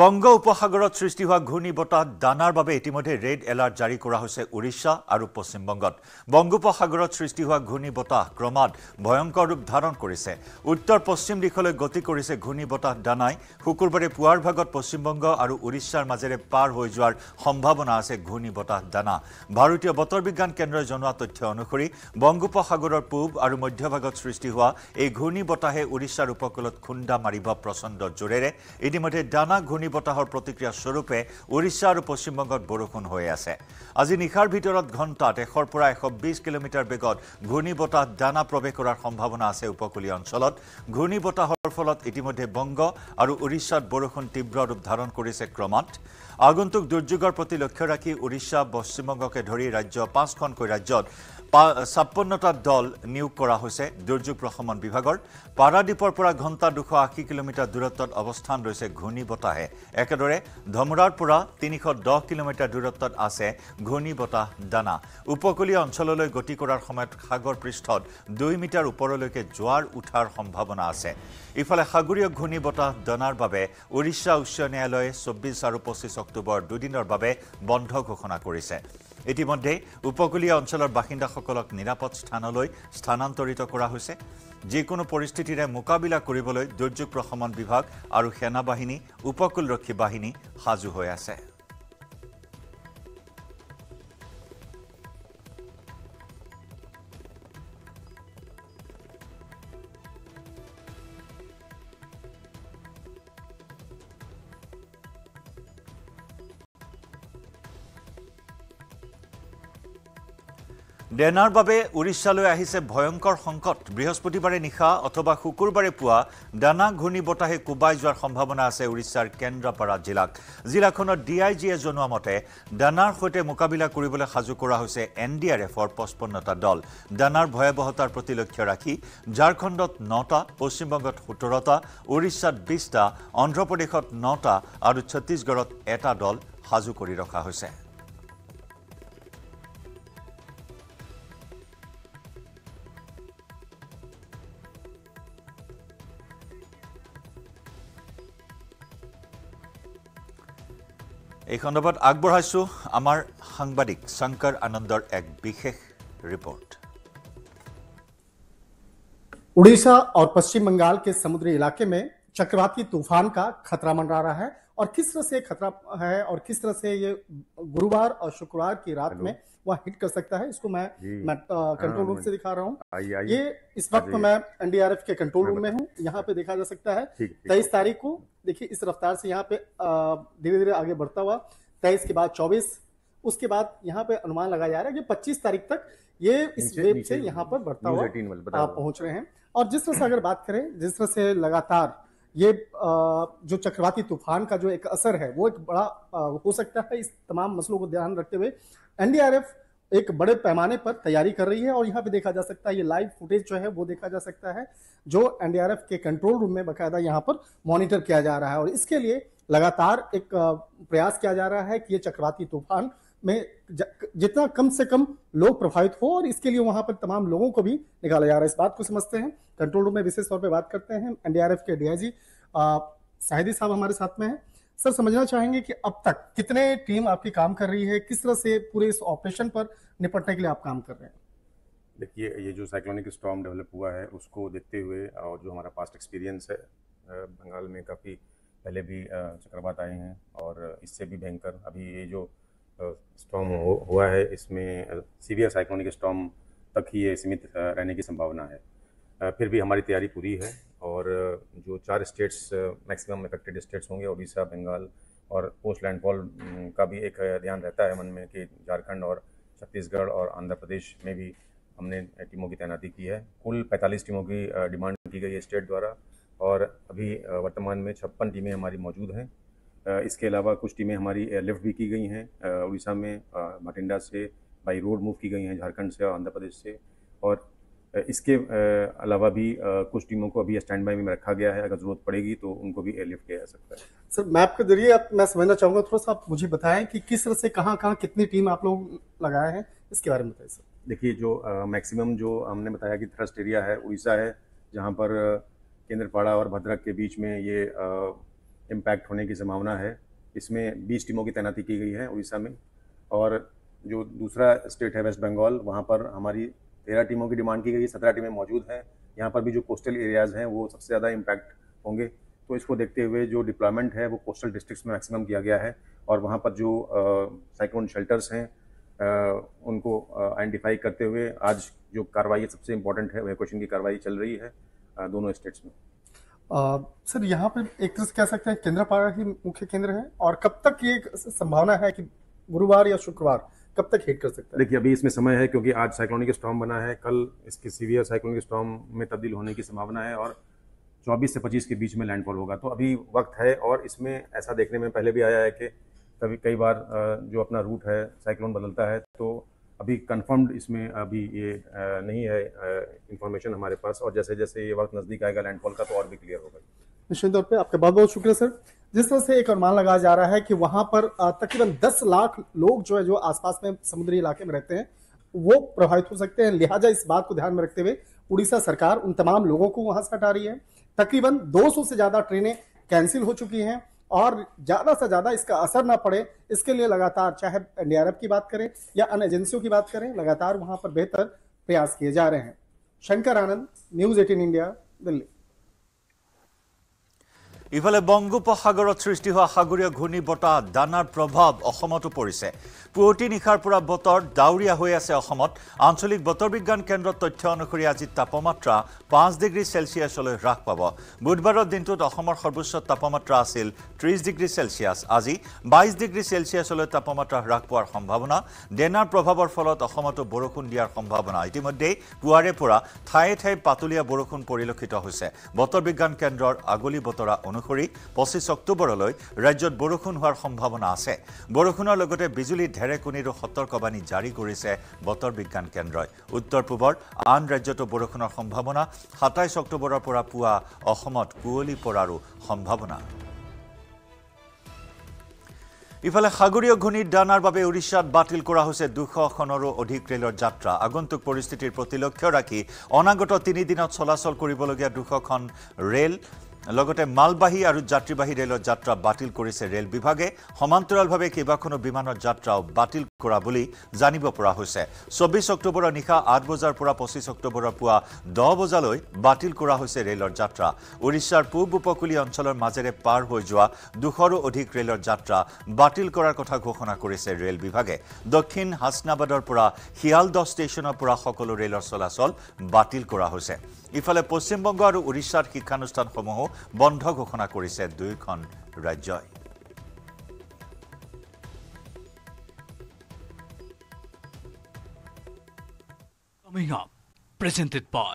বংগ উপসাগৰত সৃষ্টি হোৱা ঘূৰ্ণী বতাহ দানাৰ বাবে ইতিমধ্যে ৰেড এলাৰ্ট জাৰি কৰা হৈছে উৰিষ্যা আৰু পশ্চিমবংগত বংগোপসাগৰত সৃষ্টি হোৱা ঘূৰ্ণী বতাহ ক্ৰমাৎ ভয়ংকৰ ৰূপ ধাৰণ কৰিছে উত্তৰ পশ্চিম দিশলৈ গতি কৰিছে ঘূৰ্ণী বতাহ দানাই শুকুৰবাৰে পুৱাৰ ভাগত পশ্চিমবংগ আৰু উৰিষ্যাৰ মাজেৰে পাৰ হৈ যোৱাৰ সম্ভাৱনা আছে ঘূৰ্ণী বতাহ দানা ভাৰতীয় বতৰ বিজ্ঞান কেন্দ্ৰই জনোৱা তথ্য অনুসৰি বংগোপসাগৰৰ পূব আৰু মধ্যভাগত সৃষ্টি হোৱা এই ঘূৰ্ণী বতাহে উৰিষ্যাৰ উপকূলত খুন্দা মাৰিব প্ৰচণ্ড জোৰেৰে ইতিমধ্যে ঘূৰ্ণি বতাহৰ প্ৰতিক্ৰিয়া স্বৰূপে ওড়িশা আৰু পশ্চিমবংগত বৰষুণ হৈ আছে আজি নিশাৰ ভিতৰত ঘণ্টাত এশৰ পৰা এশ বিশ কিলোমিটাৰ বেগত ঘূৰ্ণী বতাহ দানা প্ৰৱেশ কৰাৰ সম্ভাৱনা আছে উপকূলীয় অঞ্চলত ঘূৰ্ণী বতাহৰ ফলত ইতিমধ্যে বংগ আৰু ওড়িশাত বৰষুণ তীব্ৰ ৰূপ ধাৰণ কৰিছে ক্ৰমাৎ আগন্তুক দুৰ্যোগৰ প্ৰতি লক্ষ্য ৰাখি ওড়িশা পশ্চিমবংগকে ধৰি ৰাজ্য পাঁচখনকৈ ৰাজ্যত ছাপন্নটা দল নিয়োগ কৰা হৈছে দুৰ্যোগ প্ৰশমন বিভাগৰ পাৰাদ্বীপৰ পৰা ঘণ্টা দুশ আশী কিলোমিটাৰ দূৰত্বত অৱস্থান লৈছে ঘূৰ্ণী বতাহে একেদৰে ধমৰাৰ পৰা তিনিশ দহ কিলোমিটাৰ দূৰত্বত আছে ঘূৰ্ণী বতাহ দানা উপকূলীয় অঞ্চললৈ গতি কৰাৰ সময়ত সাগৰ পৃষ্ঠত দুই মিটাৰ ওপৰলৈকে জোৱাৰ উঠাৰ সম্ভাৱনা আছে ইফালে সাগৰীয় ঘূৰ্ণী বতাহ দানাৰ বাবে উৰিষ্যা উচ্চ ন্যায়ালয়ে চৌব্বিছ আৰু পঁচিছ অক্টোবৰ দুদিনৰ বাবে বন্ধ ঘোষণা কৰিছে ইতিমধ্যে উপকূলীয় অঞ্চলৰ বাসিন্দাসকলক নিৰাপদ স্থানলৈ স্থানান্তৰিত কৰা হৈছে যিকোনো পৰিস্থিতিৰে মোকাবিলা কৰিবলৈ দুৰ্যোগ প্ৰশমন বিভাগ আৰু সেনাবাহিনী উপকূলৰক্ষী বাহিনী সাজু হৈ আছে ডেনাৰ বাবে উৰিষ্যালৈ আহিছে ভয়ংকৰ সংকট বৃহস্পতিবাৰে নিশা অথবা শুকুৰবাৰে পুৱা ডানা ঘূৰ্ণী বতাহে কোবাই যোৱাৰ সম্ভাৱনা আছে উৰিষ্যাৰ কেন্দ্ৰাপাৰা জিলাক জিলাখনৰ ডি আই জিয়ে জনোৱা মতে ডানাৰ সৈতে মোকাবিলা কৰিবলৈ সাজু কৰা হৈছে এন ডি আৰ এফৰ পঁচপন্নটা দল ডানাৰ ভয়াৱহতাৰ প্ৰতি লক্ষ্য ৰাখি ঝাৰখণ্ডত নটা পশ্চিমবংগত সোতৰটা উৰিষ্যাত বিছটা অন্ধ্ৰপ্ৰদেশত নটা আৰু ছত্তীশগড়ত এটা দল সাজু কৰি ৰখা হৈছে এইখনবত আগবর আইছো আমার সাংবাদিক சங்கর আনন্দর এক বিশেষ রিপোর্ট ওড়িশা অর পশ্চিম বাংলা কে সমুদ্র এলাকা মে চক্রварти তুফান কা खतरा मन रहा रहा है और किस तरह से खतरा है और किस तरह से ये गुरुवार और शुक्रवार की रात में वह हिट कर सकता है इसको मैं मैं कंट्रोल हाँ, रूम से दिखा रहा हूँ ये इस वक्त मैं एनडीआरएफ के कंट्रोल रूम में हूँ यहाँ पे देखा जा सकता है तेईस तारीख को देखिए इस रफ्तार से यहाँ पे धीरे धीरे आगे बढ़ता हुआ तेईस के बाद चौबीस उसके बाद यहाँ पे अनुमान लगाया जा रहा है कि पच्चीस तारीख तक ये इस वेब से यहाँ पर बढ़ता हुआ आप पहुंच रहे हैं और जिस तरह से अगर बात करें जिस तरह से लगातार ये जो चक्रवाती तूफान का जो एक असर है वो एक बड़ा हो सकता है इस तमाम मसलों को ध्यान रखते हुए एनडीआरएफ एक बड़े पैमाने पर तैयारी कर रही है और यहाँ पे देखा जा सकता है ये लाइव फुटेज जो है वो देखा जा सकता है जो एनडीआरएफ के कंट्रोल रूम में बाकायदा यहाँ पर मॉनिटर किया जा रहा है और इसके लिए लगातार एक प्रयास किया जा रहा है कि ये चक्रवाती तूफान में जितना कम से कम लोग प्रभावित हो और इसके लिए वहां पर तमाम लोगों को भी निकाला जा रहा है इस बात को समझते हैं कंट्रोल रूम में विशेष तौर पर बात करते हैं एनडीआरएफ के डीआईजी साहिदी साहब हमारे साथ में है सर समझना चाहेंगे कि अब तक कितने टीम आपकी काम कर रही है किस तरह से पूरे इस ऑपरेशन पर निपटने के लिए आप काम कर रहे हैं देखिए ये जो साइक्लोनिक स्टॉम डेवलप हुआ है उसको देखते हुए और जो हमारा पास्ट एक्सपीरियंस है बंगाल में काफ़ी पहले भी चक्रवात आए हैं और इससे भी भयंकर अभी ये जो स्टॉम हुआ है इसमें सीवियर साइक्लोनिक स्टॉम तक ही ये सीमित रहने की संभावना है फिर भी हमारी तैयारी पूरी है और जो चार स्टेट्स मैक्सिमम इफेक्टेड स्टेट्स होंगे उड़ीसा बंगाल और पोस्ट लैंडफॉल का भी एक ध्यान रहता है मन में कि झारखंड और छत्तीसगढ़ और आंध्र प्रदेश में भी हमने टीमों की तैनाती की है कुल 45 टीमों की डिमांड की गई है स्टेट द्वारा और अभी वर्तमान में छप्पन टीमें हमारी मौजूद हैं इसके अलावा कुछ टीमें हमारी एयरलिफ्ट भी की गई हैं उड़ीसा में भटिंडा से बाई रोड मूव की गई हैं झारखंड से और आंध्र प्रदेश से और इसके अलावा भी कुछ टीमों को अभी स्टैंड बाई में रखा गया है अगर जरूरत पड़ेगी तो उनको भी एयरलिफ्ट किया जा सकता है सर मैप के जरिए आप मैं समझना चाहूँगा थोड़ा सा आप मुझे बताएं कि किस तरह से कहाँ कहाँ कितनी टीम आप लोग लगाए हैं इसके बारे में बताइए सर देखिए जो मैक्सिमम जो हमने बताया कि थ्रस्ट एरिया है उड़ीसा है जहाँ पर केंद्रपाड़ा और भद्रक के बीच में ये इम्पैक्ट होने की संभावना है इसमें बीस टीमों की तैनाती की गई है उड़ीसा में और जो दूसरा स्टेट है वेस्ट बंगाल वहाँ पर हमारी तेरह टीमों की डिमांड की गई है सत्रह टीमें मौजूद हैं यहाँ पर भी जो कोस्टल एरियाज़ हैं वो सबसे ज़्यादा इम्पैक्ट होंगे तो इसको देखते हुए जो डिप्लॉयमेंट है वो कोस्टल डिस्ट्रिक्स में मैक्सिमम किया गया है और वहाँ पर जो साइक्लोन शेल्टर्स हैं उनको आइडेंटिफाई करते हुए आज जो कार्रवाई सबसे इम्पोर्टेंट है क्वेश्चन की कार्रवाई चल रही है आ, दोनों स्टेट्स में सर यहाँ पर एक तरह से कह सकते हैं केंद्रपाड़ा ही मुख्य केंद्र है और कब तक ये संभावना है कि गुरुवार या शुक्रवार कब तक हिट कर सकता है देखिए अभी इसमें समय है क्योंकि आज साइक्लोनिक स्टॉम बना है कल इसके सीवियर साइक्लोनिक स्टॉम में तब्दील होने की संभावना है और 24 से 25 के बीच में लैंडफॉल होगा तो अभी वक्त है और इसमें ऐसा देखने में पहले भी आया है कि कभी कई बार जो अपना रूट है साइक्लोन बदलता है तो अभी कंफर्म्ड इसमें अभी ये नहीं है इन्फॉर्मेशन हमारे पास और जैसे जैसे ये वक्त नज़दीक आएगा लैंडफॉल का तो और भी क्लियर होगा निश्चित तौर पर आपका बहुत बहुत शुक्रिया सर जिस तरह से एक अनुमान लगाया जा रहा है कि वहां पर तकरीबन दस लाख लोग जो है जो आसपास में समुद्री इलाके में रहते हैं वो प्रभावित हो सकते हैं लिहाजा इस बात को ध्यान में रखते हुए उड़ीसा सरकार उन तमाम लोगों को वहां से हटा रही है तकरीबन 200 से ज्यादा ट्रेनें कैंसिल हो चुकी हैं और ज्यादा से ज्यादा इसका असर ना पड़े इसके लिए लगातार चाहे एनडीआरएफ की बात करें या अन्य एजेंसियों की बात करें लगातार वहां पर बेहतर प्रयास किए जा रहे हैं Shankar Anand news eighteen India Delhi इफाले বংগোপসাগৰত सृष्टि हुआ सगरिया घूर्णी बता दानार प्रभाव পুৱতি নিশাৰ পৰা বতৰ ডাৱৰীয়া হৈ আছে অসমত আঞ্চলিক বতৰ বিজ্ঞান কেন্দ্ৰৰ তথ্য অনুসৰি আজি তাপমাত্ৰা পাঁচ ডিগ্ৰী চেলচিয়াছলৈ হ্ৰাস পাব বুধবাৰৰ দিনটোত অসমৰ সৰ্বোচ্চ তাপমাত্ৰা আছিল ত্ৰিছ ডিগ্ৰী চেলচিয়াছ আজি বাইছ ডিগ্ৰী চেলচিয়াছলৈ তাপমাত্ৰা হ্ৰাস পোৱাৰ সম্ভাৱনা ডেনাৰ প্ৰভাৱৰ ফলত অসমতো বৰষুণ দিয়াৰ সম্ভাৱনা ইতিমধ্যেই পুৱাৰে পৰা ঠায়ে ঠায়ে পাতলীয়া বৰষুণ পৰিলক্ষিত হৈছে বতৰ বিজ্ঞান কেন্দ্ৰৰ আগলি বতৰা অনুসৰি পঁচিছ অক্টোবৰলৈ ৰাজ্যত বৰষুণ হোৱাৰ সম্ভাৱনা আছে বৰষুণৰ লগতে বিজুলী ঘেৰেকুনিৰো সতৰ্কবাণী জাৰি কৰিছে বতৰ বিজ্ঞান কেন্দ্ৰই উত্তৰ পূবৰ আন ৰাজ্যতো বৰষুণৰ সম্ভাৱনা সাতাইছ অক্টোবৰৰ পৰা পুৱা অসমত কুঁৱলি পৰাৰো সম্ভাৱনা ইফালে সাগৰীয় ঘূৰ্ণীৰ দানাৰ বাবে উৰিষ্যাত বাতিল কৰা হৈছে দুশখনৰো অধিক ৰেলৰ যাত্ৰা আগন্তুক পৰিস্থিতিৰ প্ৰতি লক্ষ্য ৰাখি অনাগত তিনিদিনত চলাচল কৰিবলগীয়া দুশখন ৰেল লগতে মালবাহী আৰু যাত্ৰীবাহী ৰেলৰ যাত্ৰা বাতিল কৰিছে ৰেল বিভাগে সমান্তৰালভাৱে কেইবাখনো বিমানৰ যাত্ৰাও বাতিল কৰা বুলি জানিব পৰা হৈছে চৌবিছ অক্টোবৰৰ নিশা আঠ বজাৰ পৰা পঁচিছ অক্টোবৰৰ পুৱা দহ বজালৈ বাতিল কৰা হৈছে ৰেলৰ যাত্ৰা উৰিষ্যাৰ পূব উপকূলীয় অঞ্চলৰ মাজেৰে পাৰ হৈ যোৱা দুশৰো অধিক ৰেলৰ যাত্ৰা বাতিল কৰাৰ কথা ঘোষণা কৰিছে ৰেল বিভাগে দক্ষিণ হাছনাবাদৰ পৰা শিয়ালদহ ষ্টেচনৰ পৰা সকলো ৰেলৰ চলাচল বাতিল কৰা হৈছে ইফালে পশ্চিমবংগ আৰু উৰিষ্যাৰ শিক্ষানুষ্ঠানসমূহো বন্ধ ঘোষণা কৰিছে দুয়োখন ৰাজ্যই Coming up, presented by